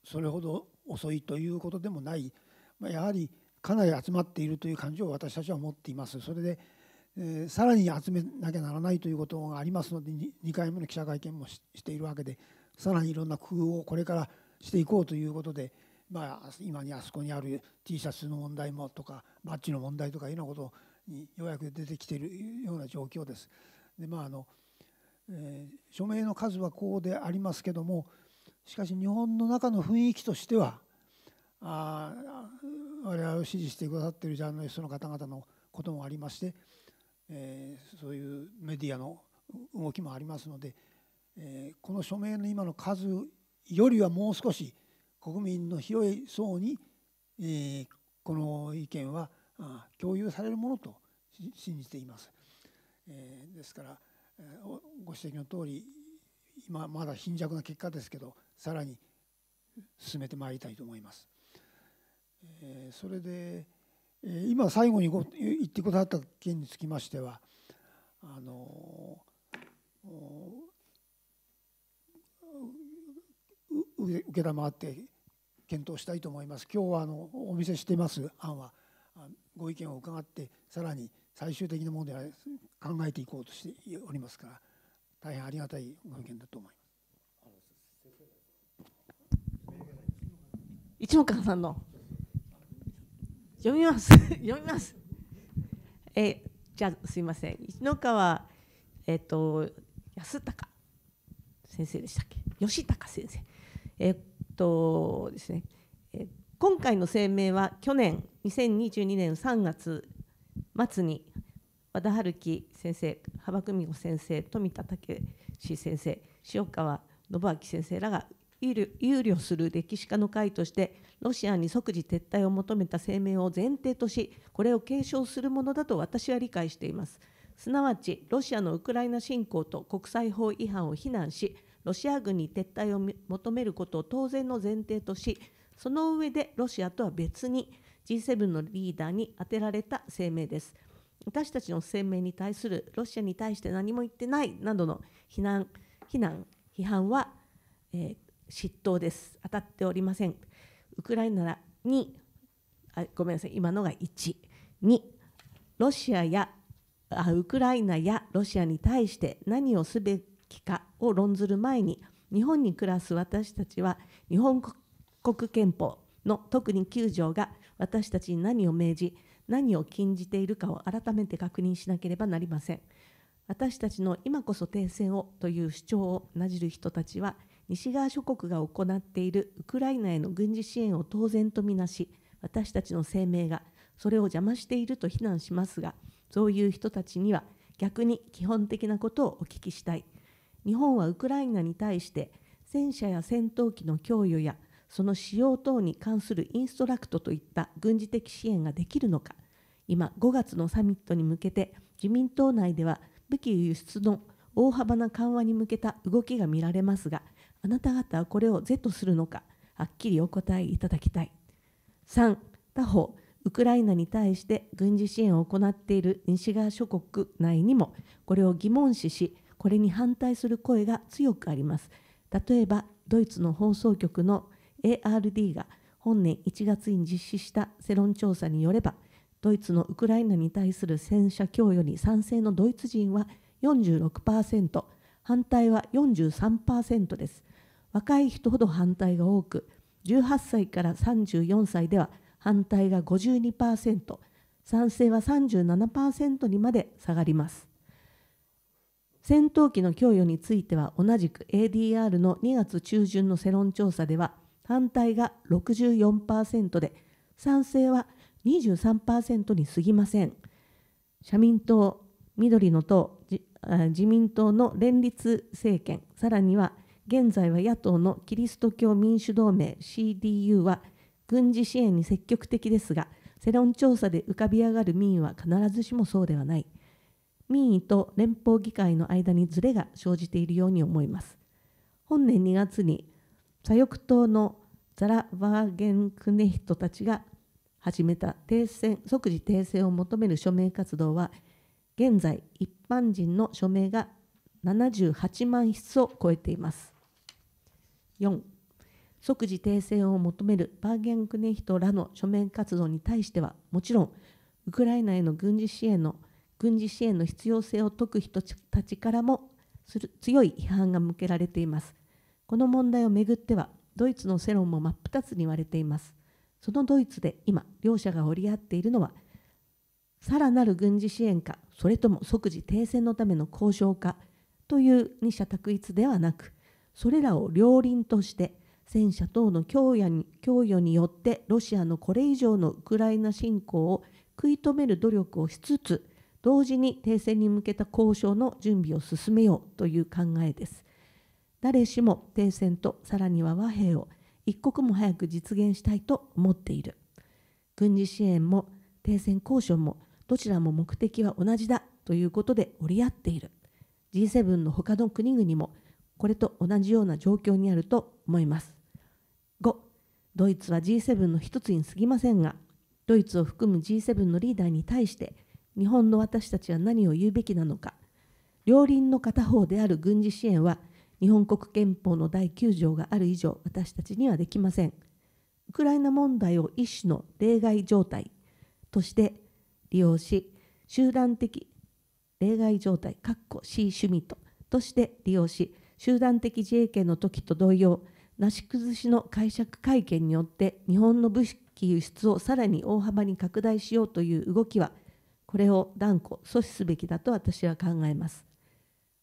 それほど遅いということでもない、まあ、やはりかなり集まっているという感じを私たちは持っています。それで、えさらに集めなきゃならないということがありますので 2, 2回目の記者会見もしているわけでさらにいろんな工夫をこれからしていこうということで、まあ、今にあそこにある T シャツの問題もとかバッジの問題とかいうようなことにようやく出てきているような状況です。でまああのえー、署名の数はこうでありますけどもしかし日本の中の雰囲気としてはあ我々を支持してくださっているジャーナリストの方々のこともありまして、えー、そういうメディアの動きもありますので、えー、この署名の今の数よりはもう少し国民の広い層に、えー、この意見は共有されるものと信じています。えー、ですからご指摘の通り今まだ貧弱な結果ですけどさらに進めてまいりたいと思います。えー、それで、えー、今最後にご言ってくださった件につきましてはあのー受け承って検討したいと思います今日はあのお見せしています案はご意見を伺ってさらに最終的なものでは考えていこうとしておりますから大変ありがたいご意見だと思います一目さんの読みます 読みますえじゃすいません一目川えっ、ー、と安高先生でしたっけ吉高先生えっとですね、今回の声明は去年2022年3月末に和田春樹先生幅久美子先生富田武史先生塩川信明先生らが憂慮する歴史家の会としてロシアに即時撤退を求めた声明を前提としこれを継承するものだと私は理解していますすなわちロシアのウクライナ侵攻と国際法違反を非難しロシア軍に撤退を求めることを当然の前提としその上でロシアとは別に G7 のリーダーに宛てられた声明です私たちの声明に対するロシアに対して何も言ってないなどの非難非難批判は、えー、嫉妬です当たっておりませんウクライナにあごめんなさい今のが1 2ロシアやあウクライナやロシアに対して何をすべ機化を論ずる前に日本に暮らす私たちは日本国憲法の特に9条が私たちに何を命じ何を禁じているかを改めて確認しなければなりません私たちの今こそ停戦をという主張をなじる人たちは西側諸国が行っているウクライナへの軍事支援を当然とみなし私たちの声明がそれを邪魔していると非難しますがそういう人たちには逆に基本的なことをお聞きしたい日本はウクライナに対して戦車や戦闘機の供与やその使用等に関するインストラクトといった軍事的支援ができるのか今5月のサミットに向けて自民党内では武器輸出の大幅な緩和に向けた動きが見られますがあなた方はこれを是とするのかはっきりお答えいただきたい3他方ウクライナに対して軍事支援を行っている西側諸国内にもこれを疑問視しこれに反対する声が強くあります例えばドイツの放送局の ARD が本年1月に実施した世論調査によればドイツのウクライナに対する戦車供与に賛成のドイツ人は46%反対は43%です若い人ほど反対が多く18歳から34歳では反対が52%賛成は37%にまで下がります戦闘機の供与については同じく ADR の2月中旬の世論調査では反対が64%で賛成は23%に過ぎません社民党緑の党自民党の連立政権さらには現在は野党のキリスト教民主同盟 CDU は軍事支援に積極的ですが世論調査で浮かび上がる民意は必ずしもそうではない。民意と連邦議会の間にずれが生じているように思います。本年2月に左翼党のザラ・バーゲン・クネヒトたちが始めた停戦即時停戦を求める署名活動は現在一般人の署名が78万筆を超えています。4即時停戦を求めるバーゲン・クネヒトらの署名活動に対してはもちろんウクライナへの軍事支援の軍事支援の必要性を説く人たちからもする強い批判が向けられていますこの問題をめぐってはドイツの世論も真っ二つに割れていますそのドイツで今両者が折り合っているのはさらなる軍事支援かそれとも即時停戦のための交渉かという二者択一ではなくそれらを両輪として戦車等の供与に供与によってロシアのこれ以上のウクライナ侵攻を食い止める努力をしつつ同時に停戦に向けた交渉の準備を進めようという考えです誰しも停戦とさらには和平を一刻も早く実現したいと思っている軍事支援も停戦交渉もどちらも目的は同じだということで折り合っている G7 の他の国々もこれと同じような状況にあると思います5ドイツは G7 の一つに過ぎませんがドイツを含む G7 のリーダーに対して日本の私たちは何を言うべきなのか両輪の片方である軍事支援は日本国憲法の第9条がある以上私たちにはできませんウクライナ問題を一種の例外状態として利用し集団的例外状態かっこ C 趣味ととして利用し集団的自衛権の時と同様なし崩しの解釈改憲によって日本の武器輸出をさらに大幅に拡大しようという動きはこれを断固阻止すべきだと私は考えます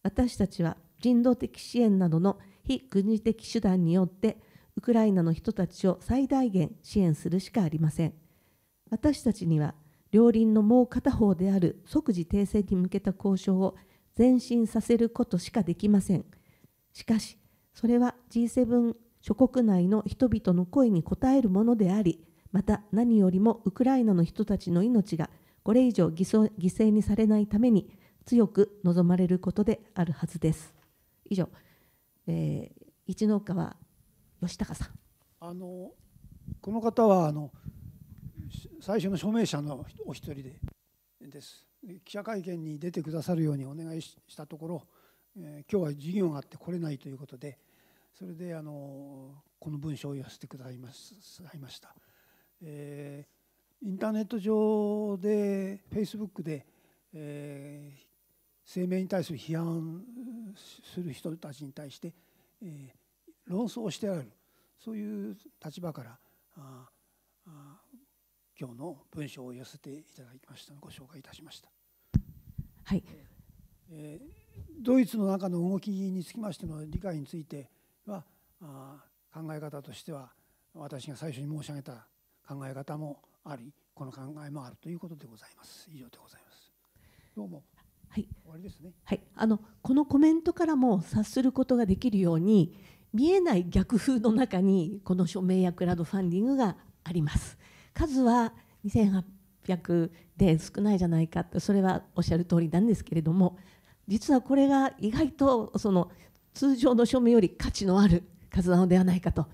私たちは人道的支援などの非軍事的手段によってウクライナの人たちを最大限支援するしかありません私たちには両輪のもう片方である即時停戦に向けた交渉を前進させることしかできませんしかしそれは G7 諸国内の人々の声に応えるものでありまた何よりもウクライナの人たちの命がこれ以上犠牲にされないために強く望まれることであるはずです。以上、えー、一家は吉高さんあのこの方はあの最初の署名者のお一人でです記者会見に出てくださるようにお願いしたところ、えー、今日は授業があって来れないということでそれであのこの文章を寄せてくださいました。えーインターネット上でフェイスブックで、えー、声明に対する批判する人たちに対して、えー、論争をしてあるそういう立場からああ今日の文章を寄せていただきましたご紹介いたしました。はい、えー、ドイツの中の動きにつきましての理解についてはあ考え方としては私が最初に申し上げた考え方もありこの考えもあるということでございます以上でございますどうもはい終わりですねはいあのこのコメントからも察することができるように見えない逆風の中にこの署名やクラウドファンディングがあります数は2800で少ないじゃないかってそれはおっしゃる通りなんですけれども実はこれが意外とその通常の署名より価値のある数なのではないかと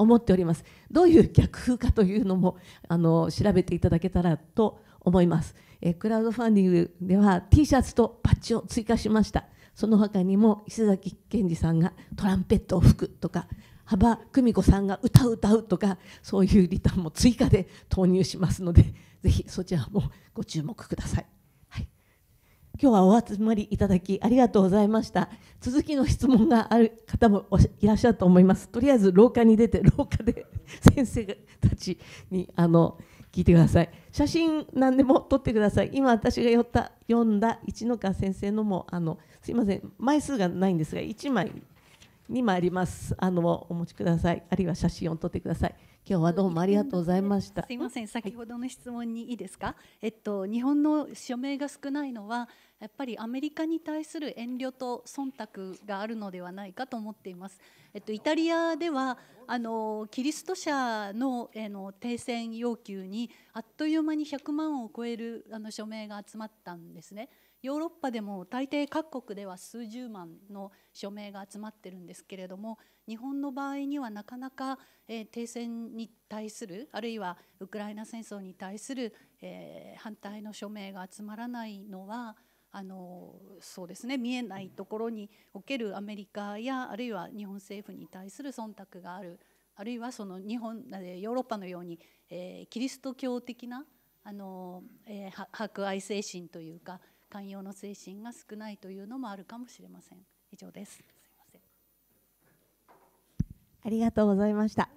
思っておりますどういう逆風かというのもあの調べていただけたらと思いますえクラウドファンディングでは T シャツとパッチを追加しましたその他にも伊勢崎健二さんがトランペットを吹くとか幅久美子さんが歌う歌うとかそういうリターンも追加で投入しますのでぜひそちらもご注目ください。今日はお集まりいただきありがとうございました続きの質問がある方もいらっしゃると思いますとりあえず廊下に出て 廊下で 先生たちにあの聞いてください写真何でも撮ってください今私が読った読んだ一ノ川先生のもあのすいません枚数がないんですが1枚に参ります。あのお持ちください。あるいは写真を撮ってください。今日はどうもありがとうございました。すいません、先ほどの質問にいいですか。はい、えっと日本の署名が少ないのはやっぱりアメリカに対する遠慮と忖度があるのではないかと思っています。えっとイタリアではあのキリスト者のえの停戦要求にあっという間に100万を超えるあの署名が集まったんですね。ヨーロッパでも大抵各国では数十万の署名が集まってるんですけれども日本の場合にはなかなか、え停戦に対するあるいはウクライナ戦争に対する、え反対の署名が集まらないのはあのそうですね見えないところにおけるアメリカやあるいは日本政府に対する忖度があるあるいはその日本ヨーロッパのように、えー、キリスト教的なあの、えー、博愛精神というか寛容の精神が少ないというのもあるかもしれません。以上です。すみません。ありがとうございました。